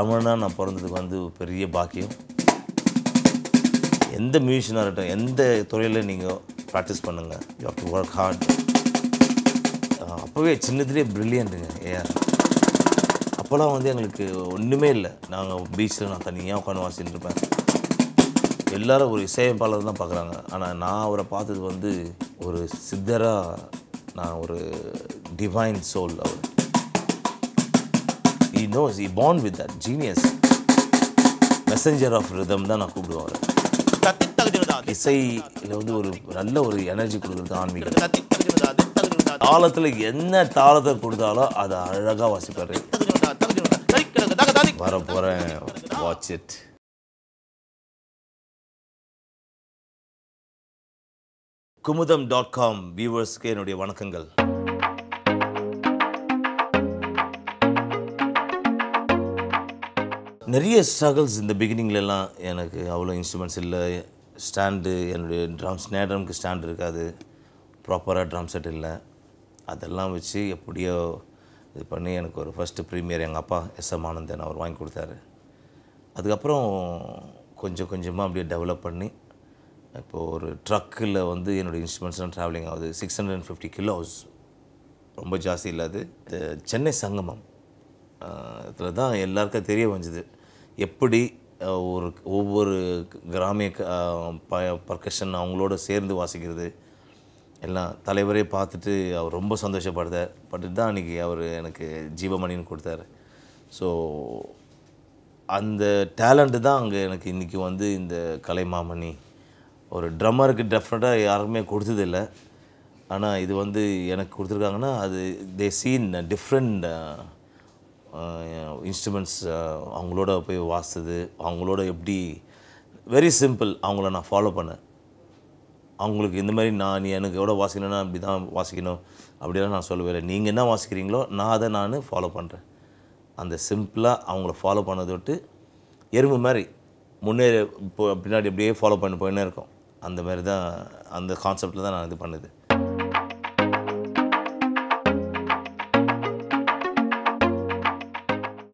தமிழ்னா நான் பிறந்ததுக்கு வந்து பெரிய பாக்கியம் எந்த மியூசியனாக இருக்கட்டும் எந்த துறையில் நீங்கள் ப்ராக்டிஸ் பண்ணுங்கள் you have to work hard அப்போவே சின்னத்துலேயே ப்ரில்லியண்ட்டுங்க ஏஆர் அப்போல்லாம் வந்து எங்களுக்கு ஒன்றுமே இல்லை நாங்கள் பீச்சில் நான் தனியாக உட்காந்து வாசின்னு இருப்பேன் எல்லோரும் ஒரு இசையமைப்பாளர் தான் பார்க்குறாங்க ஆனால் நான் அவரை பார்த்தது வந்து ஒரு சித்தராக நான் ஒரு டிவைன் சோல் அவர் he knows he born with that genius messenger of rhythm தான் நான் கூப்பிடுவேன் இசையில் வந்து ஒரு நல்ல ஒரு எனர்ஜி கொடுக்குறது ஆன்மீகம் தாளத்தில் என்ன தாளத்தை கொடுத்தாலோ அதை அழகாக வாசிப்பார் வர போகிறேன் watch it Kumudam dot com என்னுடைய வணக்கங்கள் நிறைய ஸ்ட்ரகிள்ஸ் இந்த பிகினிங்லலாம் எனக்கு அவ்வளோ இன்ஸ்ட்ருமெண்ட்ஸ் இல்லை ஸ்டாண்டு என்னுடைய ட்ரம்ஸ் நேடம்க்கு ஸ்டாண்ட் இருக்காது ப்ராப்பராக ட்ரம் செட் இல்லை அதெல்லாம் வச்சு எப்படியோ இது பண்ணி எனக்கு ஒரு ஃபஸ்ட்டு ப்ரீமியர் எங்கள் அப்பா எஸ் எம் ஆனந்தன் அவர் வாங்கி கொடுத்தாரு அதுக்கப்புறம் கொஞ்சம் கொஞ்சமாக அப்படியே டெவலப் பண்ணி இப்போது ஒரு ட்ரக்கில் வந்து என்னுடைய இன்ஸ்ட்ருமெண்ட்ஸ்லாம் ட்ராவலிங் ஆகுது six hundred and fifty kilos ரொம்ப ஜாஸ்தி இல்லாது சென்னை சங்கமம் இதில் தான் எல்லாருக்கும் தெரிய வந்துது எப்படி ஒரு ஒவ்வொரு கிராமிய ப பர்கஷன் அவங்களோட சேர்ந்து வாசிக்கிறது எல்லாம் தலைவரே பார்த்துட்டு அவர் ரொம்ப சந்தோஷப்படுத்தார் பட்டு தான் அன்றைக்கி அவர் எனக்கு ஜீவமணின்னு கொடுத்தாரு ஸோ அந்த டேலண்ட்டு தான் அங்கே எனக்கு இன்றைக்கி வந்து இந்த கலைமாமணி ஒரு ட்ரம்மருக்கு டெஃபினட்டாக யாருமே கொடுத்ததில்லை ஆனால் இது வந்து எனக்கு கொடுத்துருக்காங்கன்னா அது தே சீன் டிஃப்ரெண்ட் இன்ஸ்ட்ருமெண்ட்ஸ் அவங்களோட போய் வாசித்தது அவங்களோட எப்படி வெரி சிம்பிள் அவங்கள நான் ஃபாலோ பண்ணேன் அவங்களுக்கு இந்த மாதிரி நான் நீ எனக்கு எவ்வளோ வாசிக்கணும்னா இப்படி தான் வாசிக்கணும் அப்படிலாம் நான் சொல்லவே இல்லை நீங்கள் என்ன வாசிக்கிறீங்களோ நான் அதை நான் ஃபாலோ பண்ணுறேன் அந்த சிம்பிளாக அவங்கள ஃபாலோ பண்ணதை விட்டு எறும்பு மாதிரி முன்னேறி இப்போ பின்னாடி அப்படியே ஃபாலோ பண்ணி போயின்னே இருக்கும் அந்த மாதிரி தான் அந்த கான்செப்டில் தான் நான் இது பண்ணுது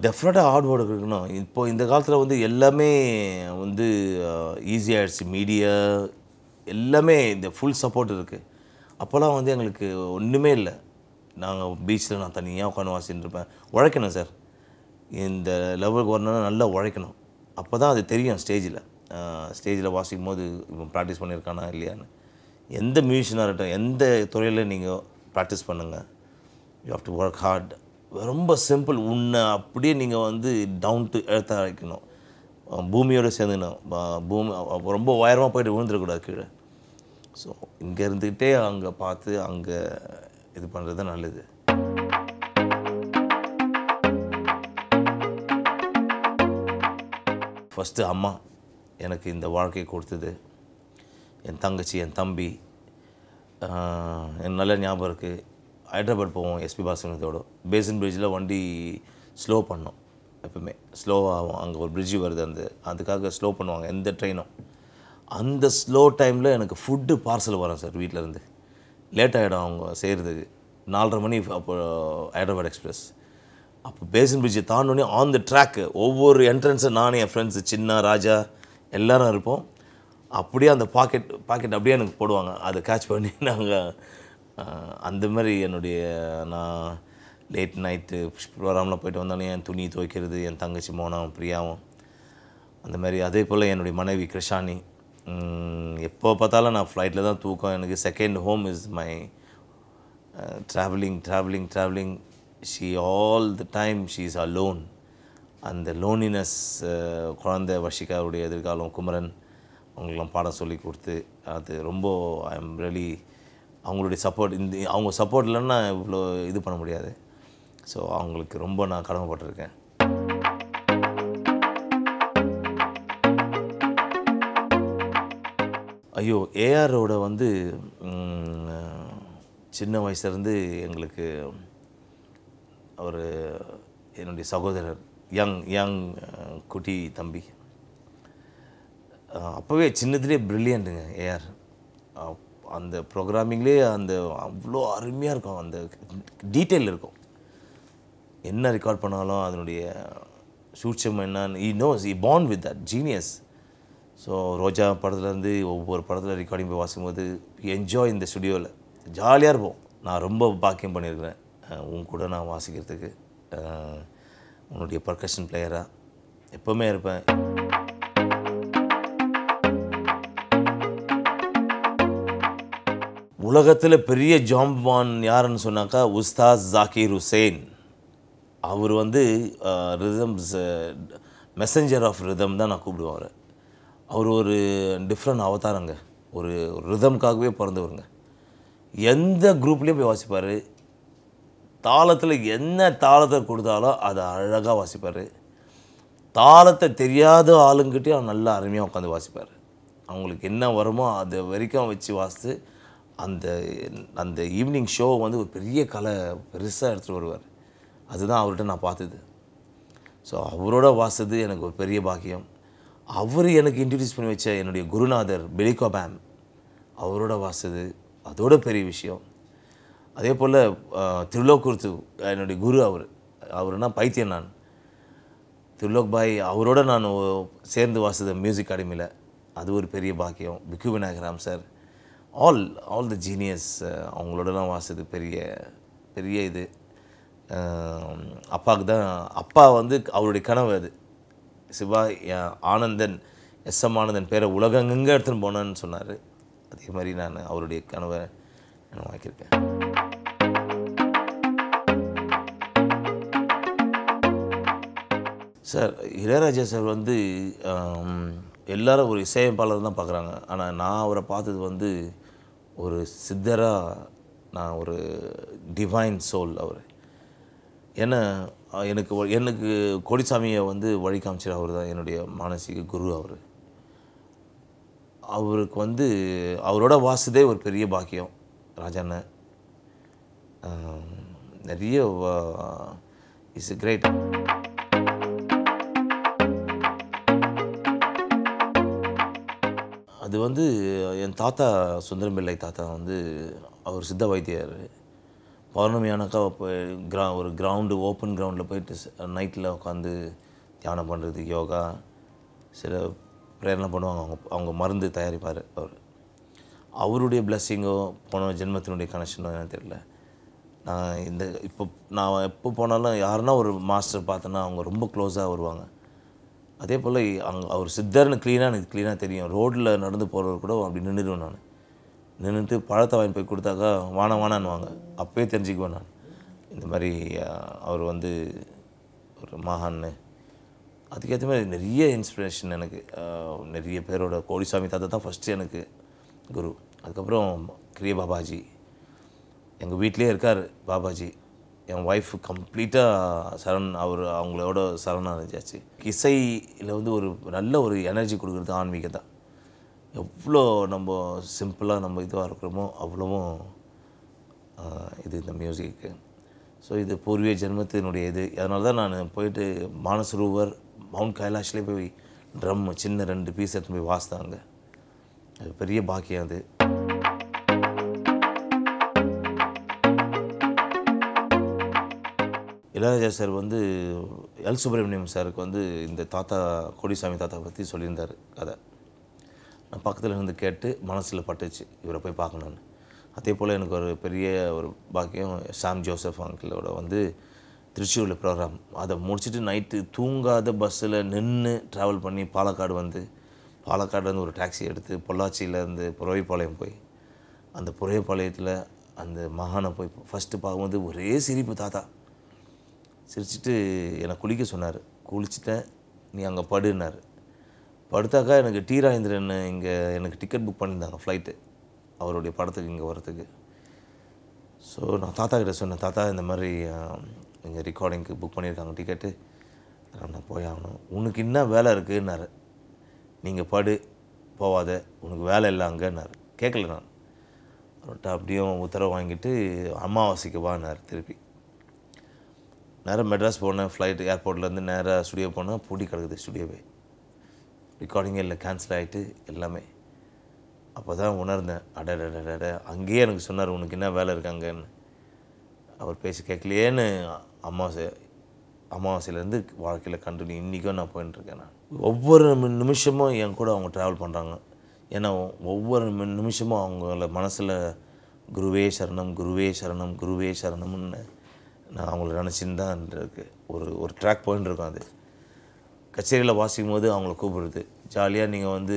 டெஃபினட்டாக ஹார்ட் ஒர்க் இருக்கணும் இப்போது இந்த காலத்தில் வந்து எல்லாமே வந்து ஈஸியாகிடுச்சு மீடியா எல்லாமே இந்த ஃபுல் சப்போர்ட் இருக்குது அப்போல்லாம் வந்து எங்களுக்கு ஒன்றுமே இல்லை நாங்கள் பீச்சில் நான் தனியாக உட்காந்து வாசிட்டுருப்பேன் உழைக்கணும் சார் இந்த லெவலுக்கு வரணும்னா நல்லா உழைக்கணும் அப்போ தான் அது தெரியும் ஸ்டேஜில் ஸ்டேஜில் வாசிக்கும் போது இவன் ப்ராக்டிஸ் பண்ணியிருக்கானா இல்லையான்னு எந்த மியூசியனாக இருக்கட்டும் எந்த துறையில் நீங்கள் ப்ராக்டிஸ் பண்ணுங்கள் you have to work hard ரொம்ப சிம்பிள் உன்னை அப்படியே நீங்கள் வந்து டவுன் டு எழுத்த வைக்கணும் பூமியோடு சேர்ந்துக்கணும் பூமி ரொம்ப உயரமாக போயிட்டு விழுந்துடக்கூடாது கீழே ஸோ இங்கே இருந்துக்கிட்டே அங்கே பார்த்து அங்கே இது பண்ணுறது தான் நல்லது ஃபஸ்ட்டு அம்மா எனக்கு இந்த வாழ்க்கையை கொடுத்தது என் தங்கச்சி என் தம்பி என் நல்ல ஞாபகம் இருக்குது ஹைதராபாத் போவோம் எஸ்பி பாஸ்கரத்தோடு பேசன் பிரிட்ஜில் வண்டி ஸ்லோ பண்ணோம் எப்பவுமே ஸ்லோவாகும் அங்கே ஒரு பிரிட்ஜு வருது அந்த அதுக்காக ஸ்லோ பண்ணுவாங்க எந்த ட்ரெயினும் அந்த ஸ்லோ டைமில் எனக்கு ஃபுட்டு பார்சல் வரும் சார் வீட்டிலேருந்து லேட் ஆகிடும் அவங்க செய்கிறதுக்கு நாலரை மணி அப்போ ஹைதராபாத் எக்ஸ்பிரஸ் அப்போ பேசன் பிரிட்ஜை தாண்டோடனே ஆன் த ட்ராக்கு ஒவ்வொரு என்ட்ரன்ஸை நானும் என் ஃப்ரெண்ட்ஸு சின்ன ராஜா எல்லோரும் இருப்போம் அப்படியே அந்த பாக்கெட் பாக்கெட் அப்படியே எனக்கு போடுவாங்க அதை கேட்ச் பண்ணி நாங்கள் அந்த மாதிரி என்னுடைய நான் லேட் நைட்டு ப்ரோக்ராமில் போயிட்டு வந்தாலும் என் துணி துவைக்கிறது என் தங்கச்சி மோனாவும் பிரியாவும் அந்த மாதிரி அதே போல் என்னுடைய மனைவி கிருஷானி எப்போ பார்த்தாலும் நான் ஃப்ளைட்டில் தான் தூக்கம் எனக்கு second home is my travelling travelling travelling she all the time she is a lone அந்த லோனினஸ் குழந்த வஷிகாவுடைய எதிர்காலம் குமரன் அவங்களாம் பாடம் சொல்லி கொடுத்து அது ரொம்ப ஐ எம் ரெலி அவங்களுடைய சப்போர்ட் இந்த அவங்க சப்போர்ட் இல்லைன்னா இவ்வளோ இது பண்ண முடியாது ஸோ அவங்களுக்கு ரொம்ப நான் கடமைப்பட்டிருக்கேன் ஐயோ ஏஆரோட வந்து சின்ன வயசுலேருந்து எங்களுக்கு அவர் என்னுடைய சகோதரர் யங் யங் குட்டி தம்பி அப்போவே சின்னதுலேயே ப்ரில்லியண்ட்டுங்க ஏஆர் அந்த ப்ரோக்ராமிங்லேயே அந்த அவ்வளோ அருமையாக இருக்கும் அந்த டீட்டெயில் இருக்கும் என்ன ரெக்கார்ட் பண்ணாலும் அதனுடைய சூட்சம் என்னன்னு இ நோஸ் இ பாண்ட் with that genius so Roja படத்துலேருந்து ஒவ்வொரு படத்தில் ரெக்கார்டிங் போய் போது என்ஜாய் இந்த ஸ்டுடியோவில் ஜாலியாக இருப்போம் நான் ரொம்ப பாக்கியம் பண்ணியிருக்கிறேன் உன் கூட நான் வாசிக்கிறதுக்கு உன்னுடைய பர்கஷன் பிளேயராக எப்போவுமே இருப்பேன் உலகத்தில் பெரிய ஜாம்பான் யாருன்னு சொன்னாக்கா உஸ்தாஸ் ஜாக்கீர் ஹுசேன் அவர் வந்து ரிதம்ஸ் மெசஞ்சர் ஆஃப் ரிதம் தான் நான் கூப்பிடுவேன் அவர் ஒரு டிஃப்ரெண்ட் அவதாரங்க ஒரு ரிதம்காகவே பிறந்தவருங்க எந்த குரூப்லேயும் போய் வாசிப்பார் தாளத்தில் என்ன தாளத்தை கொடுத்தாலும் அதை அழகாக வாசிப்பார் தாளத்தை தெரியாத ஆளுங்கிட்டே அவர் நல்லா அருமையாக உட்காந்து வாசிப்பார் அவங்களுக்கு என்ன வருமோ அது வரைக்கும் வச்சு வாசித்து அந்த அந்த ஈவினிங் ஷோ வந்து ஒரு பெரிய கலை பெருசாக எடுத்துகிட்டு வருவார் அதுதான் அவர்கிட்ட நான் பார்த்தது ஸோ அவரோட வாசது எனக்கு ஒரு பெரிய பாக்கியம் அவர் எனக்கு இன்ட்ரடியூஸ் பண்ணி வச்ச என்னுடைய குருநாதர் பெலிகோ பேம் அவரோட வாசது அதோட பெரிய விஷயம் அதே போல் திருலோக்குர்த்து என்னுடைய குரு அவர் அவர்னா பைத்தியன் நான் திருலோக் பாய் அவரோட நான் சேர்ந்து வாசித்த மியூசிக் அடிமையில் அது ஒரு பெரிய பாக்கியம் Vikku Vinayakram sir all all the genius அவங்களோடலாம் வாசது பெரிய பெரிய இது அப்பாவுக்கு தான் அப்பா வந்து அவருடைய கனவு அது சிவா ஆனந்தன் எஸ் எம் ஆனந்தன் பேரை உலகங்கங்க எடுத்துன்னு போனேன்னு சொன்னார் அதே மாதிரி நான் அவருடைய கனவை நான் வாக்கியிருக்கேன் சார் இளையராஜா சார் வந்து எல்லாரும் ஒரு இசையமைப்பாளர் தான் பார்க்குறாங்க ஆனால் நான் அவரை பார்த்தது வந்து ஒரு சித்தராக நான் ஒரு டிவைன் சோல் அவர் ஏன்னா எனக்கு எனக்கு கொடிசாமியை வந்து வழி காமிச்சர் அவர் தான் என்னுடைய மானசீக குரு அவர் அவருக்கு வந்து அவரோட வாசுதே ஒரு பெரிய பாக்கியம் ராஜாண்ண நிறைய இஸ் கிரேட் அது வந்து என் தாத்தா சுந்தரம் பிள்ளை தாத்தா வந்து அவர் சித்த வைத்தியர் போய் கிரா ஒரு கிரவுண்டு ஓப்பன் கிரவுண்டில் போயிட்டு நைட்டில் உட்காந்து தியானம் பண்ணுறது யோகா சில பிரேரணை பண்ணுவாங்க அவங்க அவங்க மருந்து தயாரிப்பார் அவர் அவருடைய பிளஸ்ஸிங்கோ போன ஜென்மத்தினுடைய கனெக்ஷனோ எனக்கு தெரியல நான் இந்த இப்போ நான் எப்போ போனாலும் யாருன்னா ஒரு மாஸ்டர் பார்த்தேன்னா அவங்க ரொம்ப க்ளோஸாக வருவாங்க அதே போல் அங்கே அவர் சித்தர்னு க்ளீனாக எனக்கு க்ளீனாக தெரியும் ரோட்டில் நடந்து போகிறவர் கூட அப்படி நின்றுடுவேன் நான் நின்றுட்டு பழத்தை வாங்கி போய் கொடுத்தாக்கா வானா வானான்னுவாங்க அப்போயே தெரிஞ்சுக்குவேன் நான் இந்த மாதிரி அவர் வந்து ஒரு மகான்னு அதுக்கேற்ற மாதிரி நிறைய இன்ஸ்பிரேஷன் எனக்கு நிறைய பேரோட கோடிசாமி தாத்தா தான் ஃபஸ்ட்டு எனக்கு குரு அதுக்கப்புறம் கிரிய பாபாஜி எங்கள் வீட்லேயே இருக்கார் பாபாஜி என் ஒய்ஃப் கம்ப்ளீட்டாக சரண் அவர் அவங்களோட இருந்துச்சாச்சு இசையில் வந்து ஒரு நல்ல ஒரு எனர்ஜி கொடுக்குறது ஆன்மீகத்தை எவ்வளோ நம்ம சிம்பிளாக நம்ம இதுவாக இருக்கிறோமோ அவ்வளவும் இது இந்த மியூசிக்கு ஸோ இது பூர்வீக ஜென்மத்தினுடைய இது அதனால தான் நான் போயிட்டு மானசரூவர் மவுண்ட் கைலாஷ்லேயே போய் ட்ரம் சின்ன ரெண்டு பீஸ் எடுத்து போய் வாசித்தாங்க அது பெரிய பாக்கியம் அது இளையராஜா சார் வந்து எல் சுப்பிரமணியம் சாருக்கு வந்து இந்த தாத்தா கொடிசாமி தாத்தா பற்றி சொல்லியிருந்தார் கதை நான் பக்கத்தில் இருந்து கேட்டு மனசில் பட்டுச்சு இவரை போய் பார்க்கணும்னு அதே போல் எனக்கு ஒரு பெரிய ஒரு பாக்கியம் சாம் ஜோசப் அங்கிளோட வந்து திருச்சியூரில் ப்ரோக்ராம் அதை முடிச்சுட்டு நைட்டு தூங்காத பஸ்ஸில் நின்று ட்ராவல் பண்ணி பாலக்காடு வந்து பாலக்காடுலேருந்து ஒரு டாக்ஸி எடுத்து பொள்ளாச்சியிலேருந்து புறவைப்பாளையம் போய் அந்த புறவைப்பாளையத்தில் அந்த மகானை போய் ஃபஸ்ட்டு பார்க்கும்போது ஒரே சிரிப்பு தாத்தா சிரிச்சுட்டு என்னை குளிக்க சொன்னார் குளிச்சுட்டேன் நீ அங்கே படுனார் படுத்தாக்கா எனக்கு டி ராஜேந்திரன் இங்கே எனக்கு டிக்கெட் புக் பண்ணியிருந்தாங்க ஃப்ளைட்டு அவருடைய படத்துக்கு இங்கே வரத்துக்கு ஸோ நான் தாத்தா கிட்டே சொன்னேன் தாத்தா இந்த மாதிரி இங்கே ரெக்கார்டிங்க்கு புக் பண்ணியிருக்காங்க டிக்கெட்டு நான் போய் ஆகணும் உனக்கு என்ன வேலை இருக்குன்னாரு நீங்கள் படு போவாத உனக்கு வேலை இல்லை அங்கேன்னாரு கேட்கல நான் அவர்கிட்ட அப்படியும் உத்தரவு வாங்கிட்டு அமாவாசைக்கு வானார் திருப்பி நேராக மெட்ராஸ் போனேன் ஃப்ளைட் ஏர்போர்ட்லேருந்து நேராக ஸ்டுடியோ போனால் பூட்டி கிடக்குது ஸ்டுடியோவே ரெக்கார்டிங்கே இல்லை கேன்சல் ஆகிட்டு எல்லாமே அப்போ தான் உணர்ந்தேன் அட அங்கேயே எனக்கு சொன்னார் உனக்கு என்ன வேலை இருக்காங்கன்னு அவர் பேசி கேட்கலையேன்னு அமாவாசை அமாவாசையிலேருந்து வாழ்க்கையில் கண்டினியூ இன்றைக்கும் நான் போயின்ட்டுருக்கேன் நான் ஒவ்வொரு நிமிஷமும் என் கூட அவங்க ட்ராவல் பண்ணுறாங்க ஏன்னா ஒவ்வொரு நிமிஷமும் அவங்கள மனசில் குருவே சரணம் குருவே சரணம் குருவே சரணம்னு நான் அவங்கள நினச்சின்னு தான் இருக்குது ஒரு ஒரு ட்ராக் பாயிண்ட் இருக்கும் அது கச்சேரியில் வாசிக்கும் போது அவங்கள கூப்பிடுறது ஜாலியாக நீங்கள் வந்து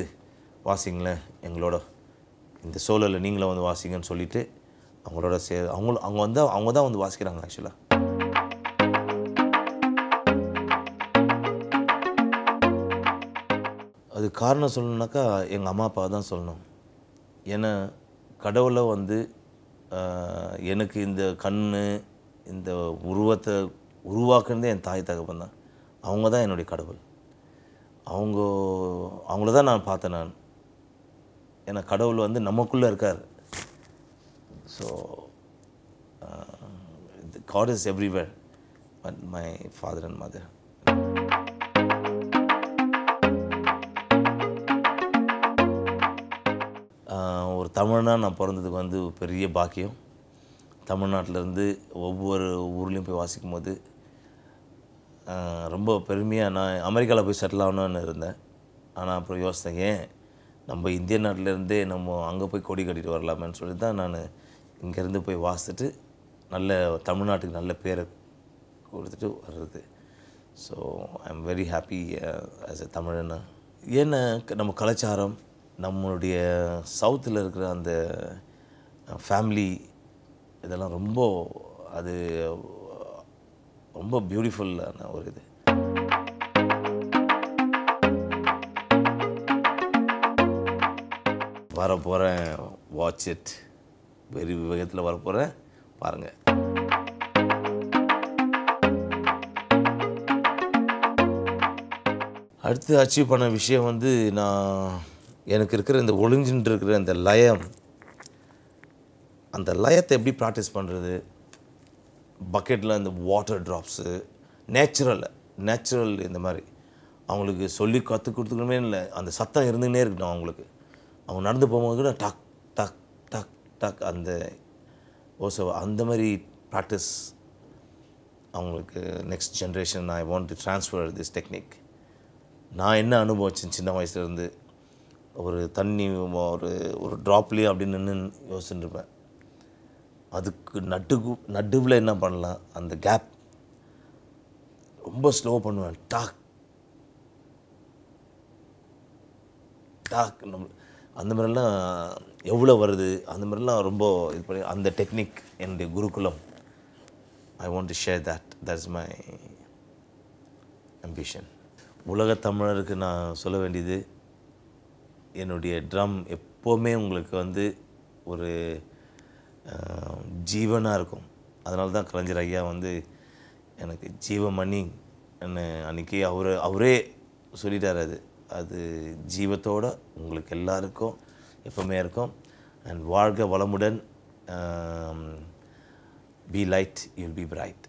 வாசிங்களேன் எங்களோட இந்த சோழலில் நீங்களும் வந்து வாசிங்கன்னு சொல்லிவிட்டு அவங்களோட சே அவங்களும் அவங்க வந்து அவங்க தான் வந்து வாசிக்கிறாங்க ஆக்சுவலாக அது காரணம் சொல்லணுன்னாக்கா எங்கள் அம்மா அப்பா தான் சொல்லணும் ஏன்னா கடவுளை வந்து எனக்கு இந்த கண் இந்த உருவத்தை உருவாக்குனதே என் தாய் தகப்பன் தான் அவங்க தான் என்னுடைய கடவுள் அவங்க அவங்கள தான் நான் பார்த்தேன் நான் ஏன்னா கடவுள் வந்து நமக்குள்ளே இருக்கார் so God is everywhere but my father and mother ஒரு தமிழனாக நான் பிறந்ததுக்கு வந்து பெரிய பாக்கியம் தமிழ்நாட்டிலேருந்து ஒவ்வொரு ஊர்லேயும் போய் வாசிக்கும் போது ரொம்ப பெருமையாக நான் அமெரிக்காவில் போய் செட்டில் ஆகணும்னு இருந்தேன் ஆனால் அப்புறம் யோசித்தேன் ஏன் நம்ம இந்திய நாட்டிலேருந்தே நம்ம அங்கே போய் கொடி கட்டிட்டு வரலாமேன்னு சொல்லி தான் நான் இங்கேருந்து போய் வாசிட்டு நல்ல தமிழ்நாட்டுக்கு நல்ல பேரை கொடுத்துட்டு வர்றது so I am very happy as a Tamilan ஏன்னா நம்ம கலாச்சாரம் நம்மளுடைய சவுத்தில் இருக்கிற அந்த ஃபேமிலி uh, இதெல்லாம் ரொம்ப அது ரொம்ப பியூட்டிஃபுல்லான ஒரு இது வர போகிறேன் வாட்ச் இட் வெறி விவேகத்தில் வர போகிறேன் பாருங்கள் அடுத்து அச்சீவ் பண்ண விஷயம் வந்து நான் எனக்கு இருக்கிற இந்த ஒளிஞ்சுட்டு இருக்கிற இந்த லயம் அந்த லயத்தை எப்படி ப்ராக்டிஸ் பண்ணுறது பக்கெட்டில் அந்த வாட்டர் ட்ராப்ஸு நேச்சுரல் நேச்சுரல் இந்த மாதிரி அவங்களுக்கு சொல்லி கற்றுக் கொடுத்துக்கணுமே இல்லை அந்த சத்தம் இருந்துக்கிட்டே இருக்கணும் அவங்களுக்கு அவங்க நடந்து போகும்போது கூட டக் டக் டக் டக் அந்த ஓசோ அந்த மாதிரி ப்ராக்டிஸ் அவங்களுக்கு next generation I want to transfer this technique நான் என்ன அனுபவிச்சேன் சின்ன வயசுலேருந்து ஒரு தண்ணி ஒரு ஒரு ட்ராப்லேயே அப்படின்னு நின்று யோசிச்சுருப்பேன் இருப்பேன் அதுக்கு நட்டுக்கு நடுவில் என்ன பண்ணலாம் அந்த கேப் ரொம்ப ஸ்லோ பண்ணுவேன் டாக் டாக் நம்ம அந்த மாதிரிலாம் எவ்வளோ வருது அந்த மாதிரிலாம் ரொம்ப இது பண்ணி அந்த டெக்னிக் என்னுடைய குருகுலம் I want to share that that's my ambition உலக தமிழருக்கு நான் சொல்ல வேண்டியது என்னுடைய ட்ரம் எப்போவுமே உங்களுக்கு வந்து ஒரு ஜீவனாக இருக்கும் அதனால தான் கலைஞர் ஐயா வந்து எனக்கு ஜீவமணி அன்னைக்கு அவர் அவரே சொல்லிட்டார் அது அது ஜீவத்தோடு உங்களுக்கு எல்லாருக்கும் எப்பவுமே இருக்கும் அண்ட் வாழ்க வளமுடன் be light you'll be bright